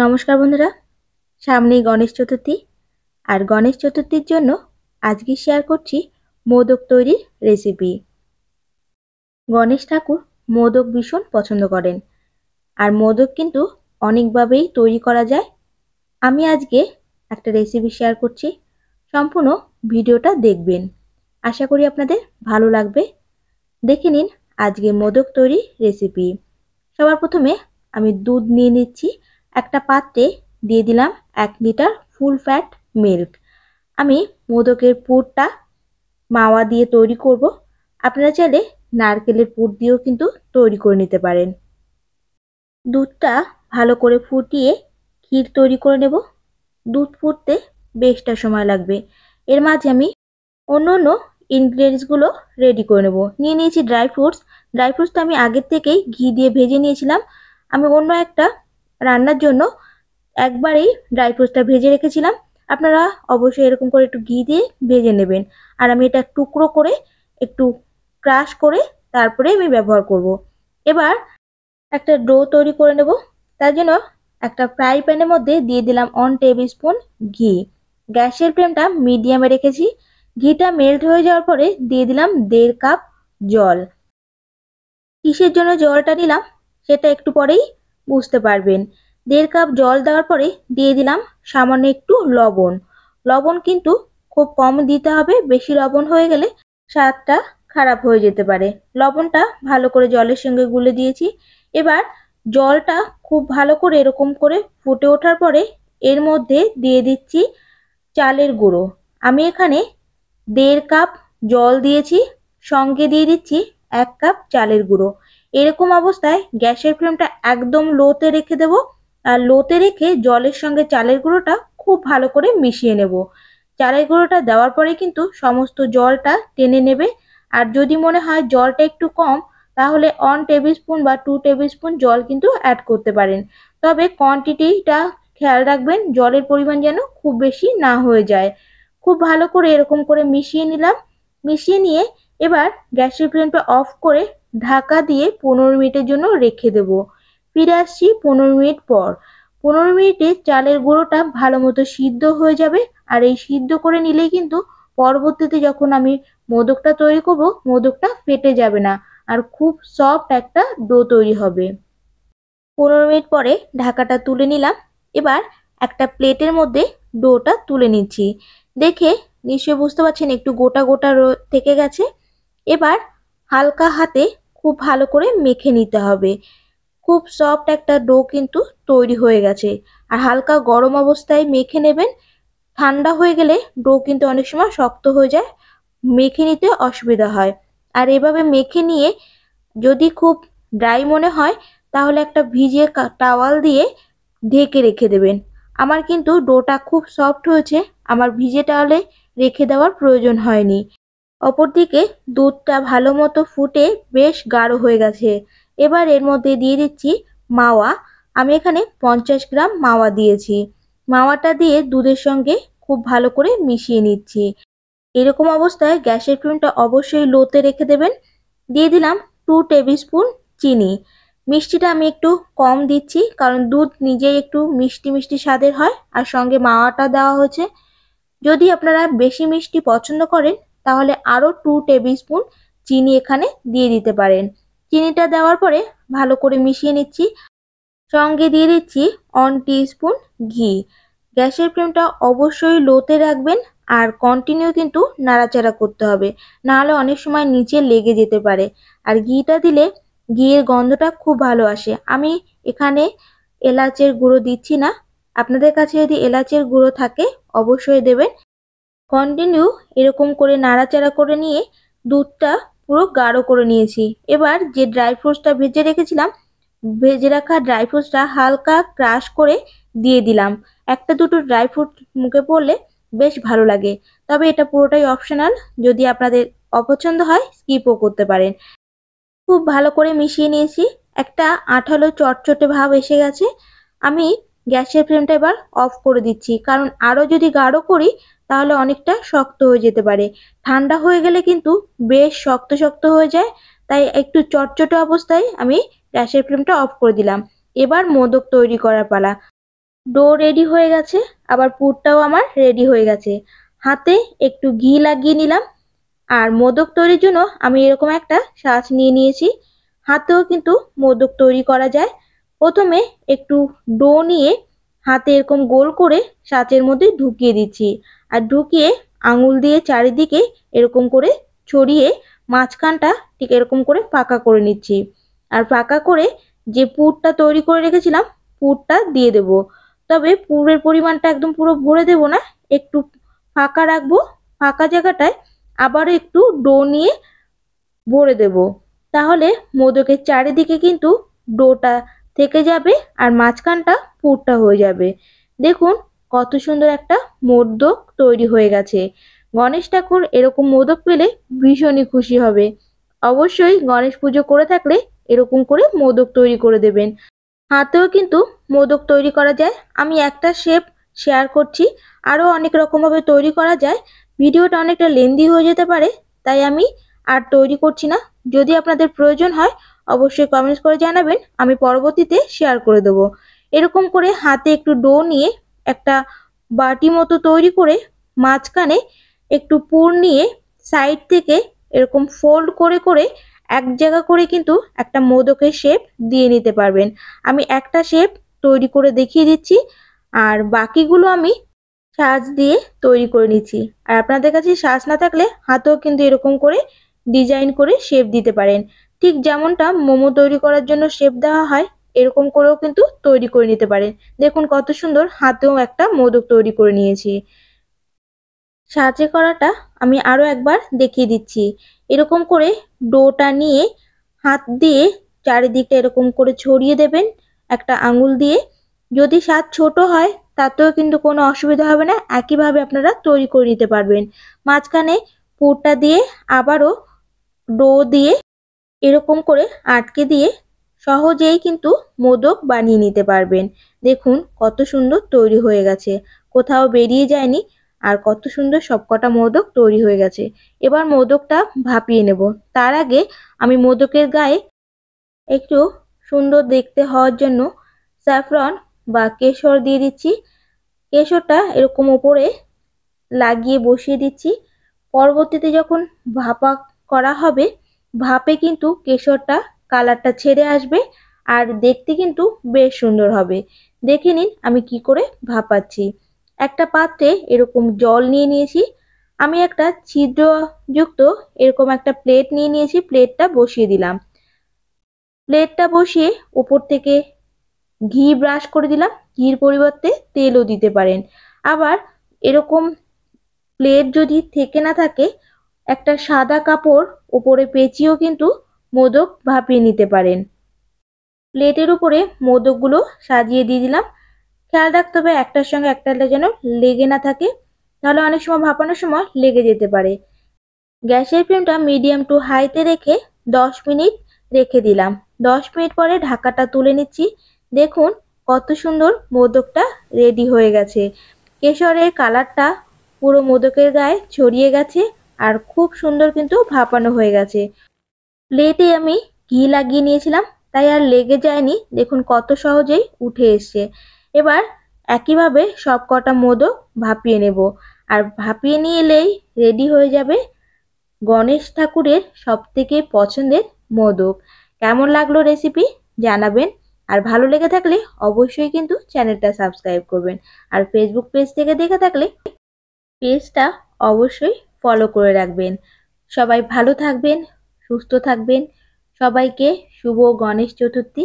নমস্কার বন্ধুরা সামনেই গণেশ চতুর্থী আর গণেশ চতুর্থীর জন্য আজকে শেয়ার করছি মোদক তৈরির রেসিপি গণেশ ঠাকুর মোদক ভীষণ পছন্দ করেন আর মোদক কিন্তু অনেকভাবেই তৈরি করা যায় আমি আজকে একটা রেসিপি শেয়ার করছি সম্পূর্ণ ভিডিওটা দেখবেন আশা করি আপনাদের ভালো লাগবে দেখে নিন আজকে মোদক তৈরি রেসিপি সবার প্রথমে আমি দুধ নিয়ে নিচ্ছি একটা পাত্রে দিয়ে দিলাম এক লিটার ফুল ফ্যাট মিল্ক আমি মোদকের পুরটা মাওয়া দিয়ে তৈরি করব আপনারা চাইলে নারকেলের পুর দিয়েও কিন্তু তৈরি করে নিতে পারেন দুধটা ভালো করে ফুটিয়ে ক্ষীর তৈরি করে নেব দুধ ফুটতে বেশটা সময় লাগবে এর মাঝে আমি অন্য অন্য ইনগ্রিডিয়েন্টসগুলো রেডি করে নেব নিয়ে নিয়েছি ড্রাই ফ্রুটস ড্রাই ফ্রুটসটা আমি আগের থেকেই ঘি দিয়ে ভেজে নিয়েছিলাম আমি অন্য একটা রান্নার জন্য একবারেই ড্রাই ফ্রুটসটা ভেজে রেখেছিলাম আপনারা অবশ্যই এরকম করে একটু ঘি দিয়ে ভেজে নেবেন আর আমি এটা টুকরো করে একটু ক্রাশ করে তারপরে আমি ব্যবহার করব। এবার একটা ডো তৈরি করে নেব তার জন্য একটা ফ্রাই প্যানের মধ্যে দিয়ে দিলাম ওয়ান টেবিল স্পুন ঘি গ্যাসের ফ্লেমটা মিডিয়ামে রেখেছি ঘিটা মেল্ট হয়ে যাওয়ার পরে দিয়ে দিলাম দেড় কাপ জল কিসের জন্য জলটা নিলাম সেটা একটু পরেই বুঝতে পারবেন দেড় কাপ জল দেওয়ার পরে দিয়ে দিলাম সামান্য একটু লবণ লবণ কিন্তু খুব কম দিতে হবে বেশি লবণ হয়ে গেলে স্বাদটা খারাপ হয়ে যেতে পারে লবণটা ভালো করে জলের সঙ্গে গুলে দিয়েছি এবার জলটা খুব ভালো করে এরকম করে ফুটে ওঠার পরে এর মধ্যে দিয়ে দিচ্ছি চালের গুঁড়ো আমি এখানে দেড় কাপ জল দিয়েছি সঙ্গে দিয়ে দিচ্ছি এক কাপ চালের গুঁড়ো এরকম অবস্থায় গ্যাসের ফ্লেমটা একদম লোতে রেখে দেব আর লোতে রেখে জলের সঙ্গে চালের গুঁড়োটা খুব ভালো করে মিশিয়ে নেব চালের গুঁড়োটা দেওয়ার পরে কিন্তু সমস্ত জলটা টেনে নেবে আর যদি মনে হয় জলটা একটু কম তাহলে ওয়ান টেবিল স্পুন বা টু টেবিল স্পুন জল কিন্তু অ্যাড করতে পারেন তবে কোয়ান্টিটিটা খেয়াল রাখবেন জলের পরিমাণ যেন খুব বেশি না হয়ে যায় খুব ভালো করে এরকম করে মিশিয়ে নিলাম মিশিয়ে নিয়ে এবার গ্যাসের ফ্লেমটা অফ করে ঢাকা দিয়ে পনেরো মিনিটের জন্য রেখে দেব ফিরে আসছি পনেরো মিনিট পর পনেরো মিনিটে চালের গুঁড়োটা ভালো মতো সিদ্ধ হয়ে যাবে আর এই সিদ্ধ করে নিলেই কিন্তু পরবর্তীতে যখন আমি মোদকটা তৈরি করব মোদকটা ফেটে যাবে না আর খুব সফট একটা ডো তৈরি হবে পনেরো মিনিট পরে ঢাকাটা তুলে নিলাম এবার একটা প্লেটের মধ্যে ডোটা তুলে নিচ্ছি দেখে নিশ্চয়ই বুঝতে পারছেন একটু গোটা গোটা থেকে গেছে এবার হালকা হাতে খুব ভালো করে মেখে নিতে হবে খুব সফট একটা ডো কিন্তু তৈরি হয়ে গেছে আর হালকা গরম অবস্থায় মেখে নেবেন ঠান্ডা হয়ে গেলে ডো কিন্তু অনেক সময় শক্ত হয়ে যায় মেখে নিতে অসুবিধা হয় আর এভাবে মেখে নিয়ে যদি খুব ড্রাই মনে হয় তাহলে একটা ভিজিয়ে টাওয়াল দিয়ে ঢেকে রেখে দেবেন আমার কিন্তু ডোটা খুব সফট হয়েছে আমার ভিজে টাওয়ালে রেখে দেওয়ার প্রয়োজন হয়নি অপরদিকে দুধটা ভালো মতো ফুটে বেশ গাঢ় হয়ে গেছে এবার এর মধ্যে দিয়ে দিচ্ছি মাওয়া আমি এখানে পঞ্চাশ গ্রাম মাওয়া দিয়েছি মাওয়াটা দিয়ে দুধের সঙ্গে খুব ভালো করে মিশিয়ে নিচ্ছি এরকম অবস্থায় গ্যাসের ফ্লেমটা অবশ্যই লোতে রেখে দেবেন দিয়ে দিলাম টু টেবিল স্পুন চিনি মিষ্টিটা আমি একটু কম দিচ্ছি কারণ দুধ নিজেই একটু মিষ্টি মিষ্টি স্বাদের হয় আর সঙ্গে মাওয়াটা দেওয়া হয়েছে যদি আপনারা বেশি মিষ্টি পছন্দ করেন তাহলে আরও টু টেবিল স্পুন চিনি এখানে দিয়ে দিতে পারেন চিনিটা দেওয়ার পরে ভালো করে মিশিয়ে নিচ্ছি সঙ্গে দিয়ে দিচ্ছি অন স্পুন ঘি গ্যাসের ফ্লেমটা অবশ্যই লোতে রাখবেন আর কন্টিনিউ কিন্তু নাড়াচাড়া করতে হবে নাহলে অনেক সময় নিচে লেগে যেতে পারে আর ঘিটা দিলে ঘিয়ের গন্ধটা খুব ভালো আসে আমি এখানে এলাচের গুঁড়ো দিচ্ছি না আপনাদের কাছে যদি এলাচের গুঁড়ো থাকে অবশ্যই দেবেন কন্টিনিউ এরকম করে নাড়াচাড়া করে নিয়ে দুধটা পুরো গাঢ় করে নিয়েছি এবার যে ড্রাই ফ্রুটসটা ভেজে রেখেছিলাম ভেজে রাখা ড্রাই ফ্রুটসটা হালকা ক্রাশ করে দিয়ে দিলাম একটা দুটো ড্রাই ফ্রুট মুখে পড়লে বেশ ভালো লাগে তবে এটা পুরোটাই অপশনাল যদি আপনাদের অপছন্দ হয় স্কিপও করতে পারেন খুব ভালো করে মিশিয়ে নিয়েছি একটা আঠালো চটচটে ভাব এসে গেছে আমি গ্যাসের ফ্লেমটা এবার অফ করে দিচ্ছি কারণ আরও যদি গাঢ় করি তাহলে অনেকটা শক্ত হয়ে যেতে পারে ঠান্ডা হয়ে গেলে কিন্তু বেশ শক্ত শক্ত হয়ে যায় তাই একটু চটচটে অবস্থায় আমি গ্যাসের ফ্লেমটা অফ করে দিলাম এবার মোদক তৈরি করার পালা ডো রেডি হয়ে গেছে আবার পুরটাও আমার রেডি হয়ে গেছে হাতে একটু ঘি লাগিয়ে নিলাম আর মোদক তৈরির জন্য আমি এরকম একটা সাজ নিয়ে নিয়েছি হাতেও কিন্তু মোদক তৈরি করা যায় প্রথমে একটু ডো নিয়ে হাতে এরকম গোল করে সাঁচের মধ্যে ঢুকিয়ে দিচ্ছি আর ঢুকিয়ে আঙুল দিয়ে চারিদিকে এরকম করে ছড়িয়ে মাঝখানটা ঠিক এরকম করে ফাঁকা করে নিচ্ছি আর ফাঁকা করে যে পুরটা তৈরি করে রেখেছিলাম পুরটা দিয়ে দেব তবে পুরের পরিমাণটা একদম পুরো ভরে দেব না একটু ফাঁকা রাখবো ফাঁকা জায়গাটায় আবার একটু ডো নিয়ে ভরে দেব তাহলে মোদকের চারিদিকে কিন্তু ডোটা থেকে যাবে আর মাঝখানটা পুরটা হয়ে যাবে দেখুন কত সুন্দর একটা মোদক তৈরি হয়ে গেছে গণেশ ঠাকুর এরকম মোদক পেলে ভীষণই খুশি হবে অবশ্যই গণেশ পুজো করে থাকলে এরকম করে মোদক তৈরি করে দেবেন হাতেও কিন্তু মোদক তৈরি করা যায় আমি একটা শেপ শেয়ার করছি আরও অনেক রকমভাবে তৈরি করা যায় ভিডিওটা অনেকটা লেন্দি হয়ে যেতে পারে তাই আমি আর তৈরি করছি না যদি আপনাদের প্রয়োজন হয় অবশ্যই কমেন্টস করে জানাবেন আমি পরবর্তীতে শেয়ার করে দেব এরকম করে হাতে একটু ডো নিয়ে একটা বাটি মতো তৈরি করে মাঝখানে একটু পুর নিয়ে সাইড থেকে এরকম ফোল্ড করে করে এক জায়গা করে কিন্তু একটা মোদকের শেপ দিয়ে নিতে পারবেন আমি একটা শেপ তৈরি করে দেখিয়ে দিচ্ছি আর বাকিগুলো আমি সাজ দিয়ে তৈরি করে নিচ্ছি আর আপনাদের কাছে সাজ না থাকলে হাতেও কিন্তু এরকম করে ডিজাইন করে শেপ দিতে পারেন ঠিক যেমনটা মোমো তৈরি করার জন্য শেপ দেওয়া হয় এরকম করেও কিন্তু তৈরি করে নিতে পারেন দেখুন কত সুন্দর হাতেও একটা মোদক তৈরি করে নিয়েছি সাজে করাটা আমি আরও একবার দেখিয়ে দিচ্ছি এরকম করে ডোটা নিয়ে হাত দিয়ে চারিদিকটা এরকম করে ছড়িয়ে দেবেন একটা আঙুল দিয়ে যদি স্বাদ ছোট হয় তাতেও কিন্তু কোনো অসুবিধা হবে না একইভাবে আপনারা তৈরি করে নিতে পারবেন মাঝখানে পুরটা দিয়ে আবারও ডো দিয়ে এরকম করে আটকে দিয়ে সহজেই কিন্তু মোদক বানিয়ে নিতে পারবেন দেখুন কত সুন্দর তৈরি হয়ে গেছে কোথাও বেরিয়ে যায়নি আর কত সুন্দর সবকটা মোদক তৈরি হয়ে গেছে এবার মোদকটা ভাপিয়ে নেব তার আগে আমি মোদকের গায়ে একটু সুন্দর দেখতে হওয়ার জন্য স্যাফরন বা কেশর দিয়ে দিচ্ছি কেশরটা এরকম ওপরে লাগিয়ে বসিয়ে দিচ্ছি পরবর্তীতে যখন ভাপা করা হবে ভাপে কিন্তু কেশরটা কালারটা ছেড়ে আসবে আর দেখতে কিন্তু বেশ সুন্দর হবে দেখে নিন আমি কি করে ভাপাচ্ছি একটা পাত্রে এরকম জল নিয়ে নিয়েছি আমি একটা ছিদ্রযুক্ত এরকম একটা প্লেট নিয়ে নিয়েছি প্লেটটা বসিয়ে দিলাম প্লেটটা বসিয়ে উপর থেকে ঘি ব্রাশ করে দিলাম ঘির পরিবর্তে তেলও দিতে পারেন আবার এরকম প্লেট যদি থেকে না থাকে একটা সাদা কাপড় উপরে পেঁচিয়েও কিন্তু মোদক ভাপিয়ে নিতে পারেন প্লেটের উপরে মোদকগুলো সাজিয়ে দিয়ে দিলাম খেয়াল রাখতে হবে একটার সঙ্গে একটা যেন লেগে না থাকে তাহলে অনেক সময় ভাপানোর সময় লেগে যেতে পারে গ্যাসের ফ্লেমটা মিডিয়াম টু হাইতে রেখে 10 মিনিট রেখে দিলাম 10 মিনিট পরে ঢাকাটা তুলে নিচ্ছি দেখুন কত সুন্দর মোদকটা রেডি হয়ে গেছে কেশরের কালারটা পুরো মোদকের গায়ে ছড়িয়ে গেছে আর খুব সুন্দর কিন্তু ভাপানো হয়ে গেছে প্লেটে আমি ঘি লাগিয়ে নিয়েছিলাম তাই আর লেগে যায়নি দেখুন কত সহজেই উঠে এসছে এবার একইভাবে সব কটা মোদক ভাপিয়ে নেব আর ভাপিয়ে নিয়ে এলেই রেডি হয়ে যাবে গণেশ ঠাকুরের সবথেকে পছন্দের মোদক কেমন লাগলো রেসিপি জানাবেন আর ভালো লেগে থাকলে অবশ্যই কিন্তু চ্যানেলটা সাবস্ক্রাইব করবেন আর ফেসবুক পেজ থেকে দেখে থাকলে পেজটা অবশ্যই ফলো করে রাখবেন সবাই ভালো থাকবেন সুস্থ থাকবেন সবাইকে শুভ গণেশ চতুর্থী